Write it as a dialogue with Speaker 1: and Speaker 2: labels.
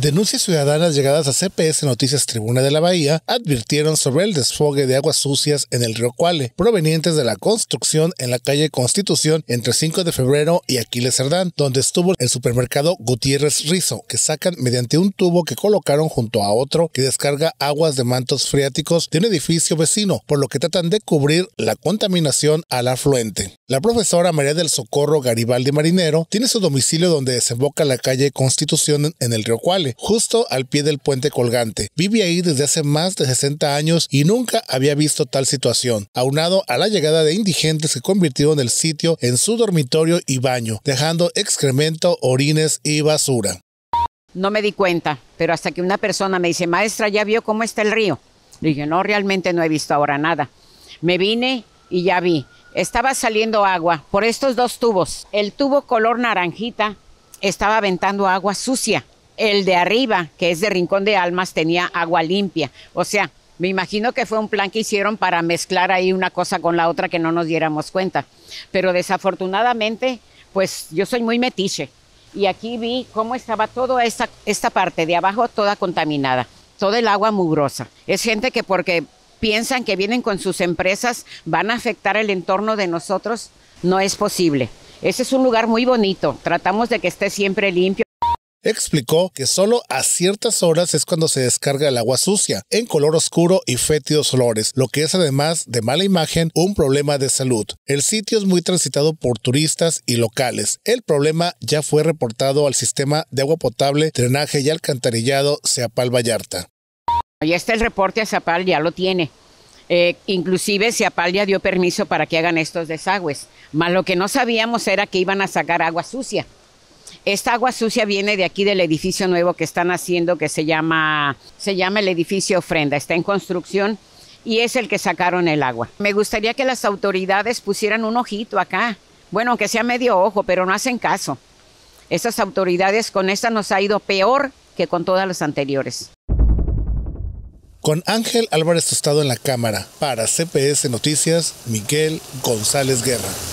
Speaker 1: Denuncias ciudadanas llegadas a CPS Noticias Tribuna de la Bahía advirtieron sobre el desfogue de aguas sucias en el río Cuale, provenientes de la construcción en la calle Constitución entre 5 de febrero y Aquiles Cerdán, donde estuvo el supermercado Gutiérrez Rizo, que sacan mediante un tubo que colocaron junto a otro que descarga aguas de mantos freáticos de un edificio vecino, por lo que tratan de cubrir la contaminación al afluente. La profesora María del Socorro Garibaldi Marinero tiene su domicilio donde desemboca la calle Constitución en el río Cuale justo al pie del puente colgante. Vivía ahí desde hace más de 60 años y nunca había visto tal situación, aunado a la llegada de indigentes se convirtió en el sitio en su dormitorio y baño, dejando excremento, orines y basura.
Speaker 2: No me di cuenta, pero hasta que una persona me dice, maestra, ¿ya vio cómo está el río? Le dije, no, realmente no he visto ahora nada. Me vine y ya vi. Estaba saliendo agua por estos dos tubos. El tubo color naranjita estaba aventando agua sucia. El de arriba, que es de Rincón de Almas, tenía agua limpia. O sea, me imagino que fue un plan que hicieron para mezclar ahí una cosa con la otra que no nos diéramos cuenta. Pero desafortunadamente, pues yo soy muy metiche. Y aquí vi cómo estaba toda esta, esta parte de abajo toda contaminada, toda el agua mugrosa. Es gente que porque piensan que vienen con sus empresas van a afectar el entorno de nosotros, no es posible. Ese es un lugar muy bonito, tratamos de que esté siempre limpio. Explicó
Speaker 1: que solo a ciertas horas es cuando se descarga el agua sucia, en color oscuro y fétidos olores, lo que es además de mala imagen un problema de salud. El sitio es muy transitado por turistas y locales. El problema ya fue reportado al sistema de agua potable, drenaje y alcantarillado Seapal Vallarta.
Speaker 2: Ya está el reporte a Zapal, ya lo tiene. Eh, inclusive Seapal ya dio permiso para que hagan estos desagües. Mas lo que no sabíamos era que iban a sacar agua sucia. Esta agua sucia viene de aquí del edificio nuevo que están haciendo que se llama, se llama el edificio ofrenda, está en construcción y es el que sacaron el agua. Me gustaría que las autoridades pusieran un ojito acá. Bueno, aunque sea medio ojo, pero no hacen caso. Estas autoridades con esta nos ha ido peor que con todas las anteriores.
Speaker 1: Con Ángel Álvarez Tostado en la cámara, para CPS Noticias, Miguel González Guerra.